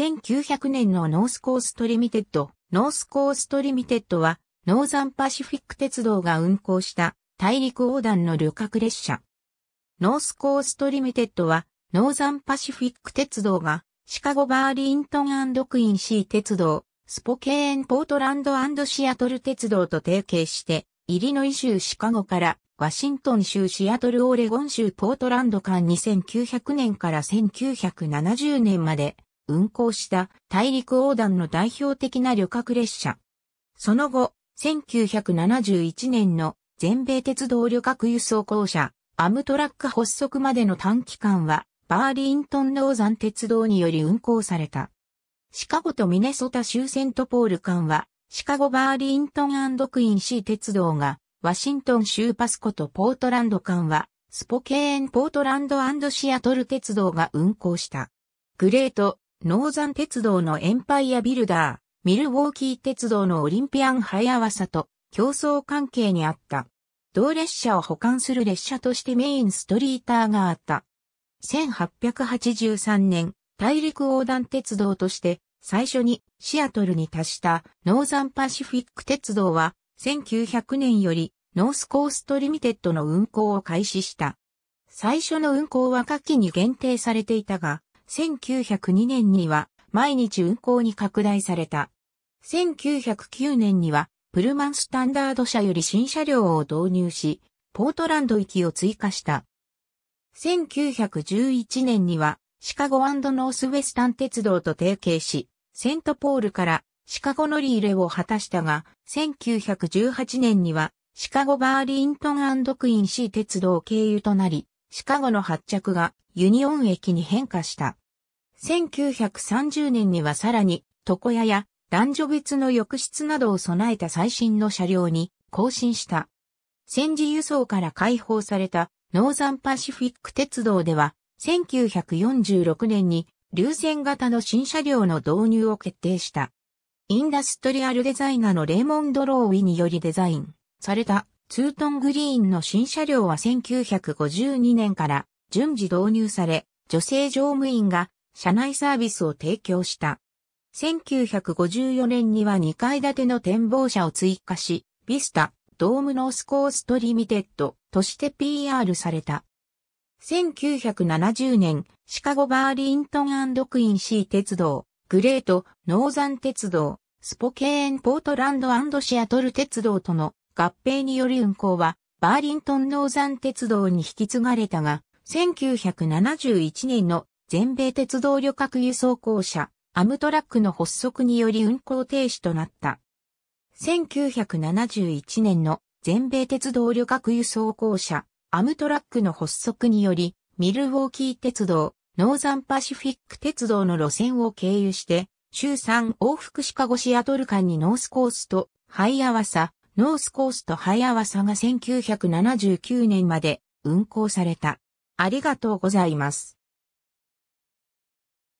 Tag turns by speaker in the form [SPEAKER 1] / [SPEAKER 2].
[SPEAKER 1] 1900年のノースコーストリミテッド。ノースコーストリミテッドは、ノーザンパシフィック鉄道が運行した大陸横断の旅客列車。ノースコーストリミテッドは、ノーザンパシフィック鉄道が、シカゴバーリントンクインシー鉄道、スポケーンポートランドシアトル鉄道と提携して、イリノイ州シカゴからワシントン州シアトルオレゴン州ポートランド間2 9 0 0年から1970年まで運行した大陸横断の代表的な旅客列車。その後、1971年の全米鉄道旅客輸送公社、アムトラック発足までの短期間は、バーリントンノーザン鉄道により運行された。シカゴとミネソタ州セントポール間は、シカゴバーリントンクイーンシー鉄道が、ワシントン州パスコとポートランド間は、スポケーンポートランドシアトル鉄道が運行した。グレートノーザン鉄道のエンパイアビルダー、ミルウォーキー鉄道のオリンピアン早わさと競争関係にあった。同列車を保管する列車としてメインストリーターがあった。1883年、大陸横断鉄道として最初にシアトルに達したノーザンパシフィック鉄道は1900年よりノースコーストリミテッドの運行を開始した。最初の運行は夏季に限定されていたが、1902年には毎日運行に拡大された。1909年にはプルマンスタンダード車より新車両を導入し、ポートランド行きを追加した。1911年にはシカゴノースウェスタン鉄道と提携し、セントポールからシカゴ乗り入れを果たしたが、1918年にはシカゴバーリントンクイーンシー鉄道経由となり、シカゴの発着がユニオン駅に変化した。1930年にはさらに、床屋や男女別の浴室などを備えた最新の車両に更新した。戦時輸送から解放されたノーザンパシフィック鉄道では、1946年に流線型の新車両の導入を決定した。インダストリアルデザイナーのレーモンド・ローウィによりデザインされたツートングリーンの新車両は1952年から順次導入され、女性乗務員が車内サービスを提供した。1954年には2階建ての展望車を追加し、ビスタ、ドームノースコーストリミテッドとして PR された。1970年、シカゴバーリントンクインシー鉄道、グレート、ノーザン鉄道、スポケーンポートランドシアトル鉄道との合併により運行は、バーリントンノーザン鉄道に引き継がれたが、1971年の全米鉄道旅客輸送公社、アムトラックの発足により運行停止となった。1971年の全米鉄道旅客輸送公社、アムトラックの発足により、ミルウォーキー鉄道、ノーザンパシフィック鉄道の路線を経由して、週3往復シカゴシアトル間にノースコースとハイアワサ、ノースコースとハイアワサが1979年まで運行された。ありがとうございます。